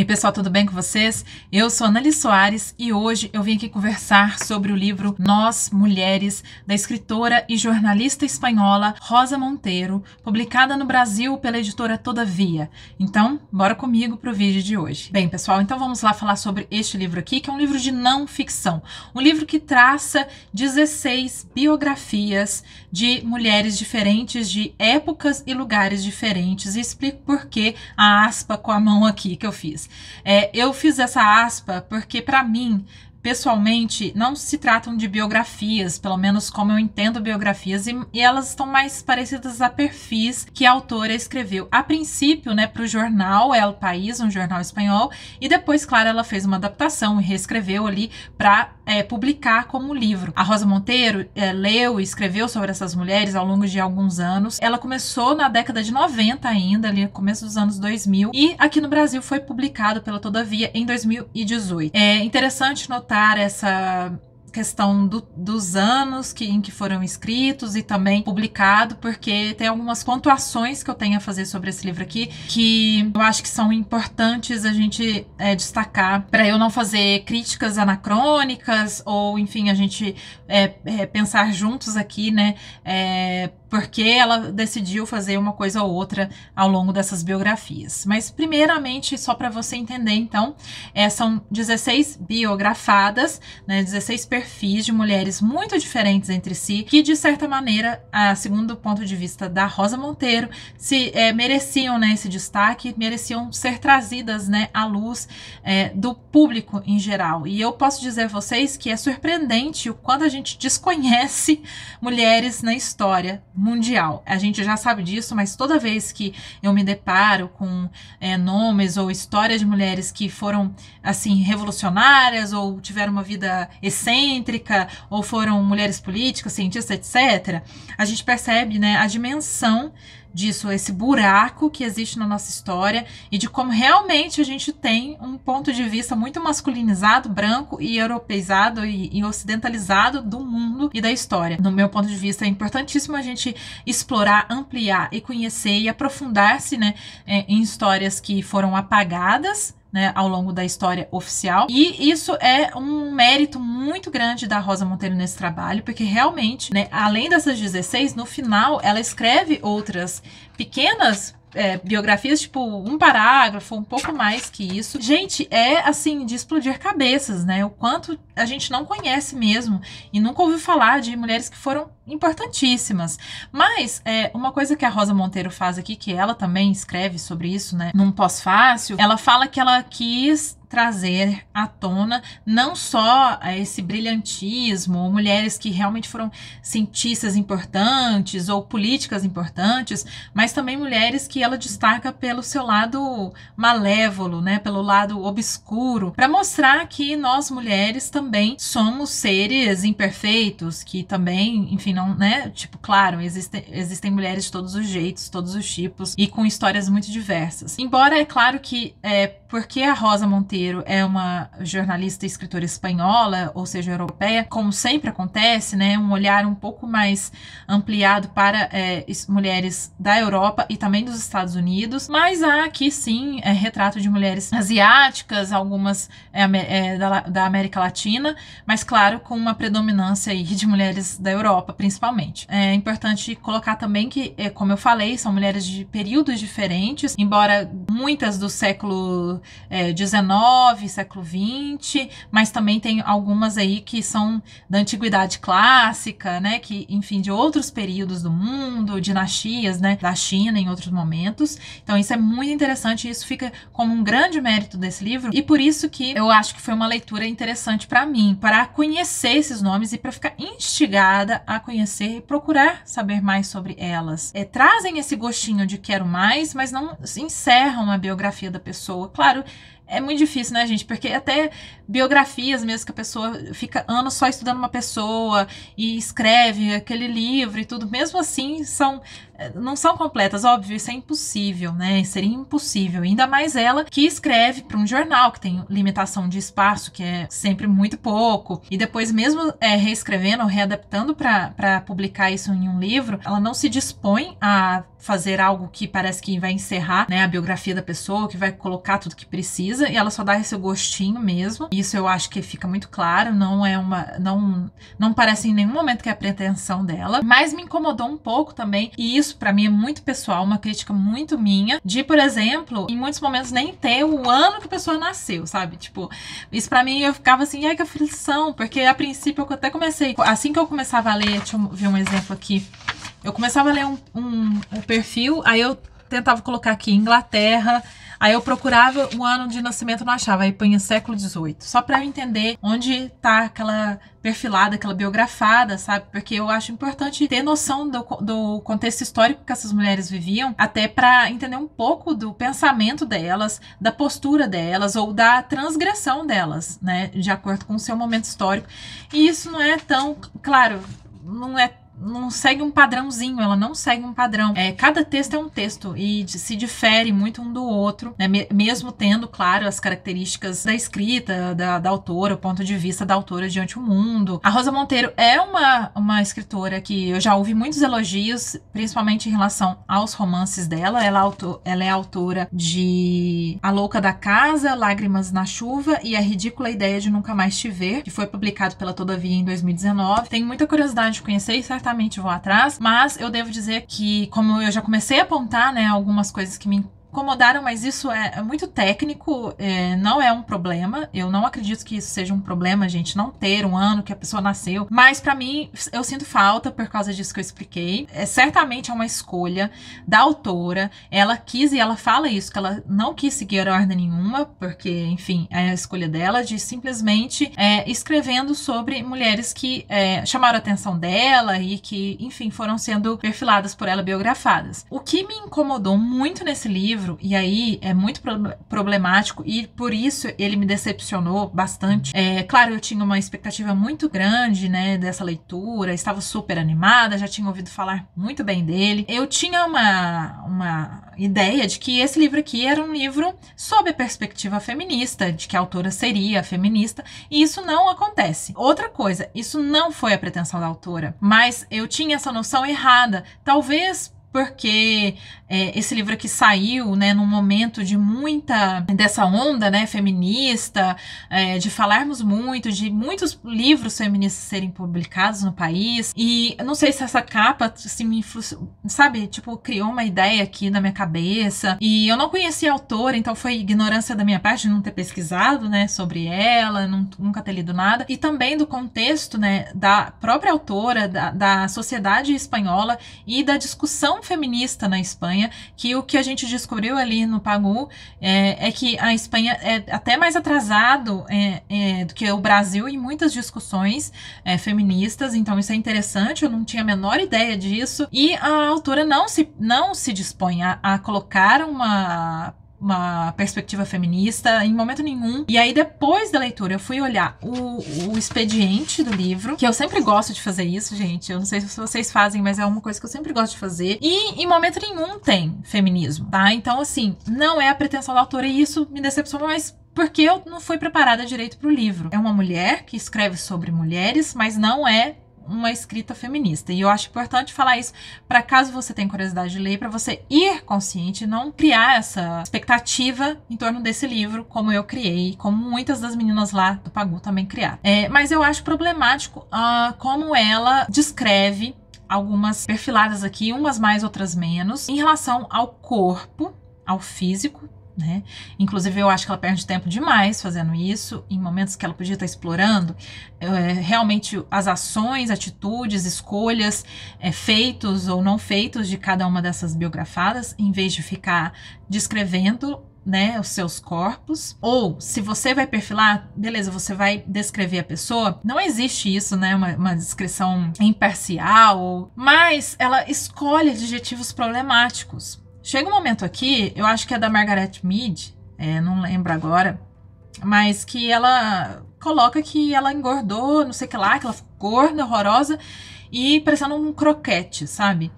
E pessoal, tudo bem com vocês? Eu sou Annali Soares e hoje eu vim aqui conversar sobre o livro Nós Mulheres, da escritora e jornalista espanhola Rosa Monteiro, publicada no Brasil pela editora Todavia. Então, bora comigo pro vídeo de hoje. Bem, pessoal, então vamos lá falar sobre este livro aqui, que é um livro de não ficção. Um livro que traça 16 biografias de mulheres diferentes, de épocas e lugares diferentes. E explico por que a aspa com a mão aqui que eu fiz. É, eu fiz essa aspa porque, para mim, pessoalmente, não se tratam de biografias, pelo menos como eu entendo biografias, e, e elas estão mais parecidas a perfis que a autora escreveu. A princípio, né, para o jornal El País, um jornal espanhol, e depois, claro, ela fez uma adaptação e reescreveu ali para é, publicar como livro. A Rosa Monteiro é, leu e escreveu sobre essas mulheres ao longo de alguns anos. Ela começou na década de 90 ainda, ali no começo dos anos 2000, e aqui no Brasil foi publicado pela Todavia em 2018. É interessante notar notar essa questão do, dos anos que, em que foram escritos e também publicado, porque tem algumas pontuações que eu tenho a fazer sobre esse livro aqui que eu acho que são importantes a gente é, destacar para eu não fazer críticas anacrônicas ou, enfim, a gente é, é, pensar juntos aqui, né, é, porque ela decidiu fazer uma coisa ou outra ao longo dessas biografias. Mas, primeiramente, só para você entender, então, é, são 16 biografadas, né, 16 perfis de mulheres muito diferentes entre si, que, de certa maneira, a, segundo o ponto de vista da Rosa Monteiro, se é, mereciam né, esse destaque, mereciam ser trazidas né, à luz é, do público em geral. E eu posso dizer a vocês que é surpreendente o quanto a gente desconhece mulheres na história mundial. A gente já sabe disso, mas toda vez que eu me deparo com é, nomes ou histórias de mulheres que foram assim revolucionárias ou tiveram uma vida excêntrica ou foram mulheres políticas, cientistas, etc., a gente percebe né, a dimensão disso, esse buraco que existe na nossa história e de como realmente a gente tem um ponto de vista muito masculinizado, branco e europeizado e, e ocidentalizado do mundo e da história. No meu ponto de vista, é importantíssimo a gente explorar, ampliar e conhecer e aprofundar-se né, é, em histórias que foram apagadas né, ao longo da história oficial. E isso é um mérito muito grande da Rosa Monteiro nesse trabalho, porque realmente, né, além dessas 16, no final ela escreve outras pequenas é, biografias, tipo, um parágrafo, um pouco mais que isso. Gente, é assim, de explodir cabeças, né? O quanto a gente não conhece mesmo e nunca ouviu falar de mulheres que foram importantíssimas. Mas é, uma coisa que a Rosa Monteiro faz aqui, que ela também escreve sobre isso, né, num pós-fácil, ela fala que ela quis trazer à tona não só é, esse brilhantismo, mulheres que realmente foram cientistas importantes ou políticas importantes, mas também mulheres que ela destaca pelo seu lado malévolo, né, pelo lado obscuro, para mostrar que nós mulheres também também somos seres imperfeitos, que também, enfim, não, né? Tipo, claro, existem, existem mulheres de todos os jeitos, todos os tipos, e com histórias muito diversas. Embora é claro que é, porque a Rosa Monteiro é uma jornalista e escritora espanhola, ou seja, europeia, como sempre acontece, né? Um olhar um pouco mais ampliado para é, mulheres da Europa e também dos Estados Unidos, mas há aqui sim é, retrato de mulheres asiáticas, algumas é, é da, da América Latina mas claro, com uma predominância aí de mulheres da Europa, principalmente. É importante colocar também que, é, como eu falei, são mulheres de períodos diferentes, embora muitas do século XIX, é, século XX, mas também tem algumas aí que são da antiguidade clássica, né, que, enfim, de outros períodos do mundo, dinastias, né, da China em outros momentos. Então isso é muito interessante, isso fica como um grande mérito desse livro e por isso que eu acho que foi uma leitura interessante para mim, para conhecer esses nomes e para ficar instigada a conhecer e procurar saber mais sobre elas. É, trazem esse gostinho de quero mais, mas não encerram a biografia da pessoa. Claro, é muito difícil, né, gente? Porque até biografias mesmo que a pessoa fica anos só estudando uma pessoa e escreve aquele livro e tudo, mesmo assim são não são completas, óbvio, isso é impossível, né? Seria impossível. Ainda mais ela que escreve para um jornal, que tem limitação de espaço, que é sempre muito pouco. E depois, mesmo é, reescrevendo, readaptando para publicar isso em um livro, ela não se dispõe a fazer algo que parece que vai encerrar né, a biografia da pessoa, que vai colocar tudo que precisa, e ela só dá esse gostinho mesmo. Isso eu acho que fica muito claro, não é uma. não, não parece em nenhum momento que é a pretensão dela. Mas me incomodou um pouco também, e isso isso para mim é muito pessoal, uma crítica muito minha, de, por exemplo, em muitos momentos nem ter o ano que a pessoa nasceu, sabe? Tipo, isso para mim eu ficava assim, ai que aflição, porque a princípio eu até comecei, assim que eu começava a ler, deixa eu ver um exemplo aqui, eu começava a ler um, um, um perfil, aí eu tentava colocar aqui Inglaterra, Aí eu procurava o ano de nascimento, não achava, aí punha século XVIII, só para eu entender onde tá aquela perfilada, aquela biografada, sabe? Porque eu acho importante ter noção do, do contexto histórico que essas mulheres viviam, até para entender um pouco do pensamento delas, da postura delas ou da transgressão delas, né? De acordo com o seu momento histórico. E isso não é tão, claro, não é não segue um padrãozinho, ela não segue um padrão. É, cada texto é um texto e se difere muito um do outro, né? mesmo tendo, claro, as características da escrita, da, da autora, o ponto de vista da autora diante o mundo. A Rosa Monteiro é uma, uma escritora que eu já ouvi muitos elogios, principalmente em relação aos romances dela. Ela, é auto, ela é autora de A Louca da Casa, Lágrimas na Chuva e A Ridícula Ideia de Nunca Mais Te Ver, que foi publicado pela Todavia em 2019. Tenho muita curiosidade de conhecer e certamente certamente vou atrás, mas eu devo dizer que, como eu já comecei a apontar, né, algumas coisas que me incomodaram, mas isso é, é muito técnico, é, não é um problema. Eu não acredito que isso seja um problema, gente, não ter um ano que a pessoa nasceu. Mas para mim, eu sinto falta por causa disso que eu expliquei. É certamente é uma escolha da autora. Ela quis e ela fala isso que ela não quis seguir ordem nenhuma, porque, enfim, é a escolha dela de simplesmente é, escrevendo sobre mulheres que é, chamaram a atenção dela e que, enfim, foram sendo perfiladas por ela, biografadas. O que me incomodou muito nesse livro livro, e aí é muito problemático, e por isso ele me decepcionou bastante. É, claro, eu tinha uma expectativa muito grande, né, dessa leitura, estava super animada, já tinha ouvido falar muito bem dele. Eu tinha uma, uma ideia de que esse livro aqui era um livro sob a perspectiva feminista, de que a autora seria feminista, e isso não acontece. Outra coisa, isso não foi a pretensão da autora, mas eu tinha essa noção errada, talvez porque é, esse livro aqui saiu né, num momento de muita dessa onda né, feminista, é, de falarmos muito, de muitos livros feministas serem publicados no país. E não sei se essa capa se assim, me sabe, tipo, criou uma ideia aqui na minha cabeça. E eu não conhecia a autora, então foi ignorância da minha parte não ter pesquisado né, sobre ela, não, nunca ter lido nada. E também do contexto né, da própria autora, da, da sociedade espanhola e da discussão feminista na Espanha, que o que a gente descobriu ali no Pagu é, é que a Espanha é até mais atrasado é, é, do que o Brasil em muitas discussões é, feministas, então isso é interessante, eu não tinha a menor ideia disso, e a autora não se, não se dispõe a, a colocar uma uma perspectiva feminista em momento nenhum. E aí, depois da leitura, eu fui olhar o, o expediente do livro, que eu sempre gosto de fazer isso, gente. Eu não sei se vocês fazem, mas é uma coisa que eu sempre gosto de fazer. E em momento nenhum tem feminismo, tá? Então, assim, não é a pretensão da autora, e isso me decepcionou, mas porque eu não fui preparada direito para o livro. É uma mulher que escreve sobre mulheres, mas não é uma escrita feminista. E eu acho importante falar isso para caso você tenha curiosidade de ler, para você ir consciente, não criar essa expectativa em torno desse livro, como eu criei, como muitas das meninas lá do Pagu também criaram. É, mas eu acho problemático uh, como ela descreve algumas perfiladas aqui, umas mais, outras menos, em relação ao corpo, ao físico né? Inclusive, eu acho que ela perde tempo demais fazendo isso, em momentos que ela podia estar explorando é, realmente as ações, atitudes, escolhas é, feitos ou não feitos de cada uma dessas biografadas, em vez de ficar descrevendo né, os seus corpos. Ou se você vai perfilar, beleza, você vai descrever a pessoa. Não existe isso, né, uma, uma descrição imparcial, mas ela escolhe adjetivos problemáticos. Chega um momento aqui, eu acho que é da Margaret Mead, é, não lembro agora, mas que ela coloca que ela engordou, não sei o que lá, que ela ficou gorda, horrorosa, e parecendo um croquete, sabe?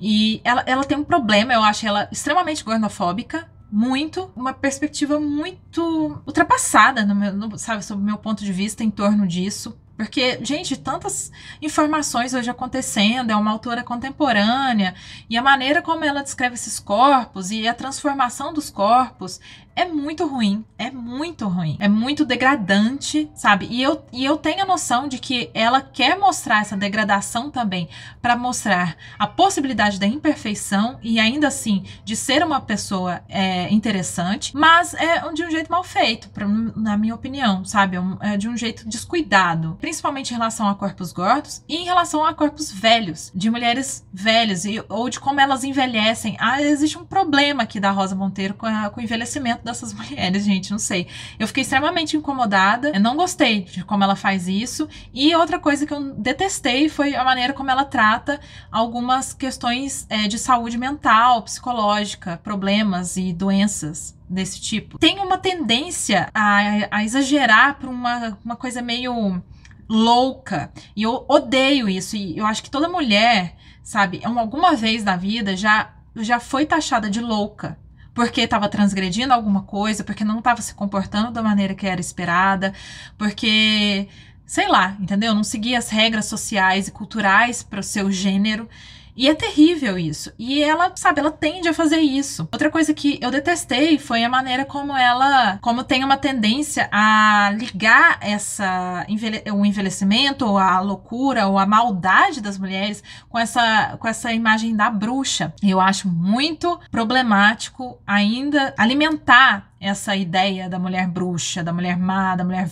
E ela, ela tem um problema, eu acho ela extremamente gordofóbica, muito, uma perspectiva muito ultrapassada, no meu, no, sabe, sob o meu ponto de vista em torno disso. Porque, gente, tantas informações hoje acontecendo, é uma autora contemporânea, e a maneira como ela descreve esses corpos e a transformação dos corpos é muito ruim. É muito ruim. É muito degradante, sabe? E eu, e eu tenho a noção de que ela quer mostrar essa degradação também para mostrar a possibilidade da imperfeição e ainda assim de ser uma pessoa é, interessante, mas é de um jeito mal feito, pra, na minha opinião, sabe? É, é de um jeito descuidado, principalmente em relação a corpos gordos e em relação a corpos velhos, de mulheres velhas e, ou de como elas envelhecem. Ah, existe um problema aqui da Rosa Monteiro com, a, com o envelhecimento dessas mulheres, gente, não sei. Eu fiquei extremamente incomodada, eu não gostei de como ela faz isso. E outra coisa que eu detestei foi a maneira como ela trata algumas questões é, de saúde mental, psicológica, problemas e doenças desse tipo. Tem uma tendência a, a exagerar para uma, uma coisa meio louca. E eu odeio isso. E eu acho que toda mulher, sabe, alguma vez na vida já, já foi taxada de louca porque estava transgredindo alguma coisa, porque não estava se comportando da maneira que era esperada, porque sei lá, entendeu? Não seguia as regras sociais e culturais para o seu gênero. E é terrível isso. E ela, sabe, ela tende a fazer isso. Outra coisa que eu detestei foi a maneira como ela, como tem uma tendência a ligar essa envelhe o envelhecimento, ou a loucura, ou a maldade das mulheres com essa, com essa imagem da bruxa. Eu acho muito problemático ainda alimentar essa ideia da mulher bruxa, da mulher má, da mulher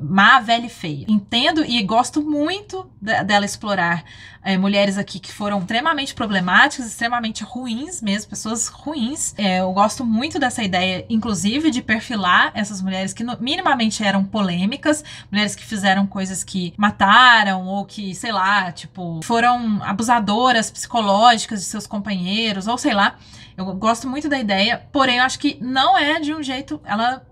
má, velha e feia. Entendo e gosto muito dela explorar é, mulheres aqui que foram extremamente problemáticas, extremamente ruins mesmo, pessoas ruins. É, eu gosto muito dessa ideia, inclusive, de perfilar essas mulheres que minimamente eram polêmicas, mulheres que fizeram coisas que mataram ou que, sei lá, tipo, foram abusadoras psicológicas de seus companheiros, ou sei lá. Eu gosto muito da ideia, porém eu acho que não é de um jeito. Ela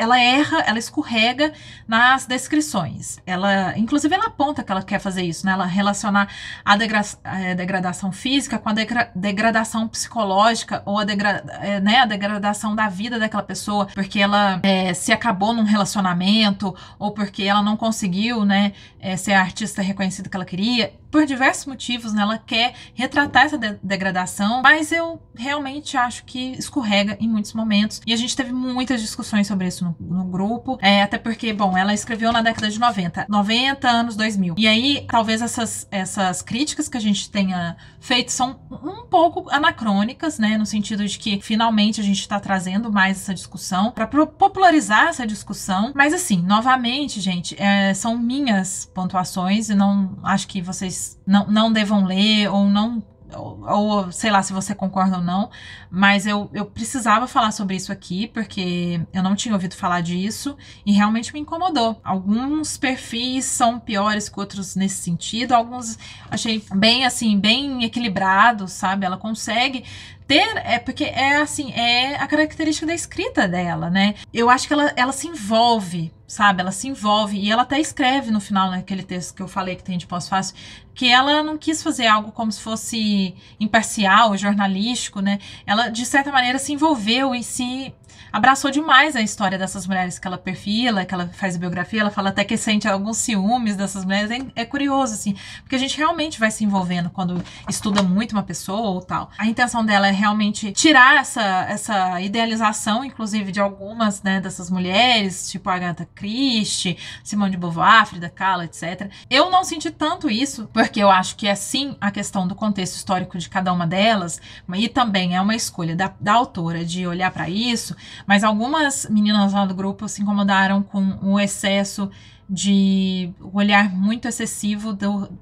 ela erra, ela escorrega nas descrições. Ela, inclusive, ela aponta que ela quer fazer isso, né? Ela relacionar a, degra a eh, degradação física com a degra degradação psicológica ou a, degra eh, né, a degradação da vida daquela pessoa, porque ela é, se acabou num relacionamento ou porque ela não conseguiu, né, é, ser a artista reconhecida que ela queria por diversos motivos, né, ela quer retratar essa de degradação, mas eu realmente acho que escorrega em muitos momentos. E a gente teve muitas discussões sobre isso no, no grupo, é, até porque, bom, ela escreveu na década de 90, 90 anos 2000. E aí, talvez essas, essas críticas que a gente tenha feito são um pouco anacrônicas, né, no sentido de que finalmente a gente está trazendo mais essa discussão para popularizar essa discussão. Mas assim, novamente, gente, é, são minhas pontuações e não acho que vocês não, não devam ler ou não. Ou, ou, sei lá se você concorda ou não, mas eu, eu precisava falar sobre isso aqui, porque eu não tinha ouvido falar disso e realmente me incomodou. Alguns perfis são piores que outros nesse sentido, alguns achei bem assim, bem equilibrados, sabe? Ela consegue ter, é porque é assim, é a característica da escrita dela, né? Eu acho que ela, ela se envolve sabe? Ela se envolve e ela até escreve no final naquele né, texto que eu falei que tem de pós-fácil, que ela não quis fazer algo como se fosse imparcial, jornalístico, né? Ela de certa maneira se envolveu e se abraçou demais a história dessas mulheres que ela perfila, que ela faz biografia, ela fala até que sente alguns ciúmes dessas mulheres. É, é curioso, assim, porque a gente realmente vai se envolvendo quando estuda muito uma pessoa ou tal. A intenção dela é realmente tirar essa, essa idealização, inclusive, de algumas né, dessas mulheres, tipo a Agatha Christie, Simone de Beauvoir, Frida Kahlo, etc. Eu não senti tanto isso, porque eu acho que é sim a questão do contexto histórico de cada uma delas, e também é uma escolha da, da autora de olhar para isso, mas algumas meninas lá do grupo se incomodaram com o excesso de o olhar muito excessivo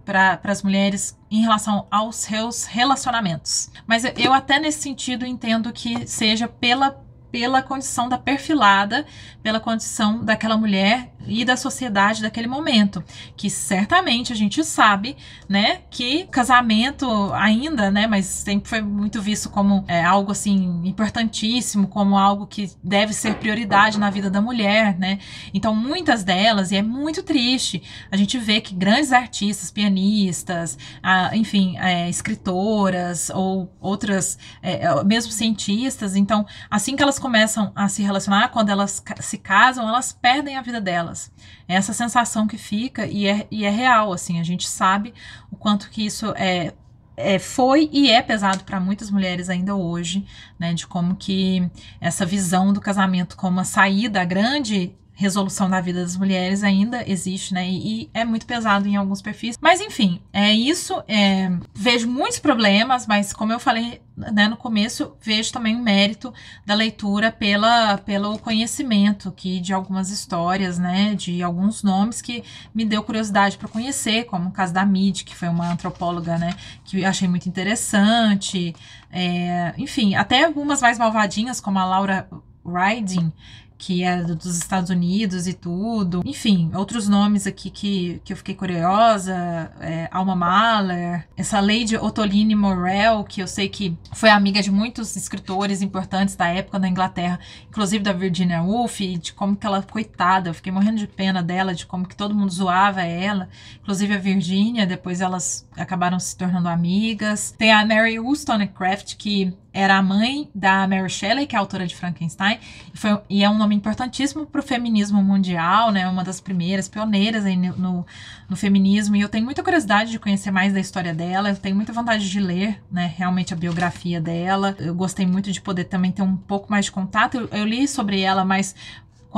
para as mulheres em relação aos seus relacionamentos. Mas eu até nesse sentido entendo que seja pela pela condição da perfilada, pela condição daquela mulher e da sociedade daquele momento, que certamente a gente sabe, né, que casamento ainda, né, mas sempre foi muito visto como é, algo assim importantíssimo, como algo que deve ser prioridade na vida da mulher, né? Então muitas delas e é muito triste, a gente vê que grandes artistas, pianistas, a, enfim, é, escritoras ou outras, é, é mesmo cientistas, então assim que elas elas começam a se relacionar, quando elas se casam, elas perdem a vida delas. É essa sensação que fica e é, e é real, assim, a gente sabe o quanto que isso é, é foi e é pesado para muitas mulheres ainda hoje, né? De como que essa visão do casamento como a saída, a grande resolução da vida das mulheres ainda existe, né? E, é muito pesado em alguns perfis. Mas enfim, é isso. É... vejo muitos problemas, mas como eu falei né, no começo, vejo também o mérito da leitura pela, pelo conhecimento que de algumas histórias, né, de alguns nomes que me deu curiosidade para conhecer, como o caso da Mid, que foi uma antropóloga, né, que eu achei muito interessante, é, enfim, até algumas mais malvadinhas, como a Laura Riding, que é dos Estados Unidos e tudo. Enfim, outros nomes aqui que, que eu fiquei curiosa, é, Alma Mahler, essa Lady Otoline Morel, que eu sei que foi amiga de muitos escritores importantes da época na Inglaterra, inclusive da Virginia Woolf, e de como que ela, coitada, eu fiquei morrendo de pena dela, de como que todo mundo zoava ela, inclusive a Virginia, depois elas acabaram se tornando amigas. Tem a Mary Wollstonecraft, que era a mãe da Mary Shelley, que é autora de Frankenstein, e, foi, e é um nome importantíssimo para o feminismo mundial, né? É uma das primeiras pioneiras no, no, no, feminismo. E eu tenho muita curiosidade de conhecer mais da história dela, eu tenho muita vontade de ler, né? Realmente a biografia dela. Eu gostei muito de poder também ter um pouco mais de contato. Eu, eu li sobre ela, mas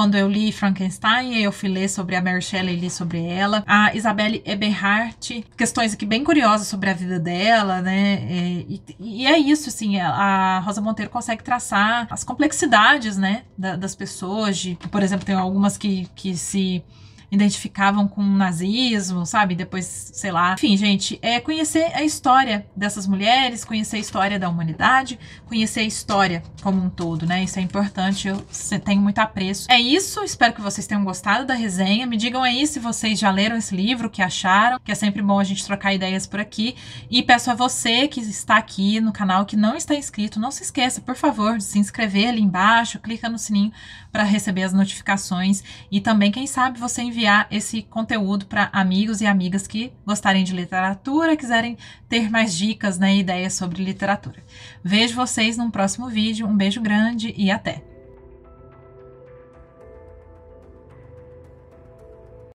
quando eu li Frankenstein, eu fui ler sobre a Mary Shelley e li sobre ela. A Isabelle Eberhardt, questões aqui bem curiosas sobre a vida dela, né? É, e, e é isso, assim, a Rosa Monteiro consegue traçar as complexidades, né, das pessoas. De, por exemplo, tem algumas que, que se identificavam com o nazismo, sabe? Depois, sei lá. Enfim, gente, é conhecer a história dessas mulheres, conhecer a história da humanidade, conhecer a história como um todo, né? Isso é importante, eu tenho muito apreço. É isso, espero que vocês tenham gostado da resenha. Me digam aí se vocês já leram esse livro, o que acharam, que é sempre bom a gente trocar ideias por aqui. E peço a você que está aqui no canal, que não está inscrito, não se esqueça, por favor, de se inscrever ali embaixo, clica no sininho para receber as notificações e também, quem sabe, você envia enviar esse conteúdo para amigos e amigas que gostarem de literatura, quiserem ter mais dicas, né, ideias sobre literatura. Vejo vocês num próximo vídeo, um beijo grande e até!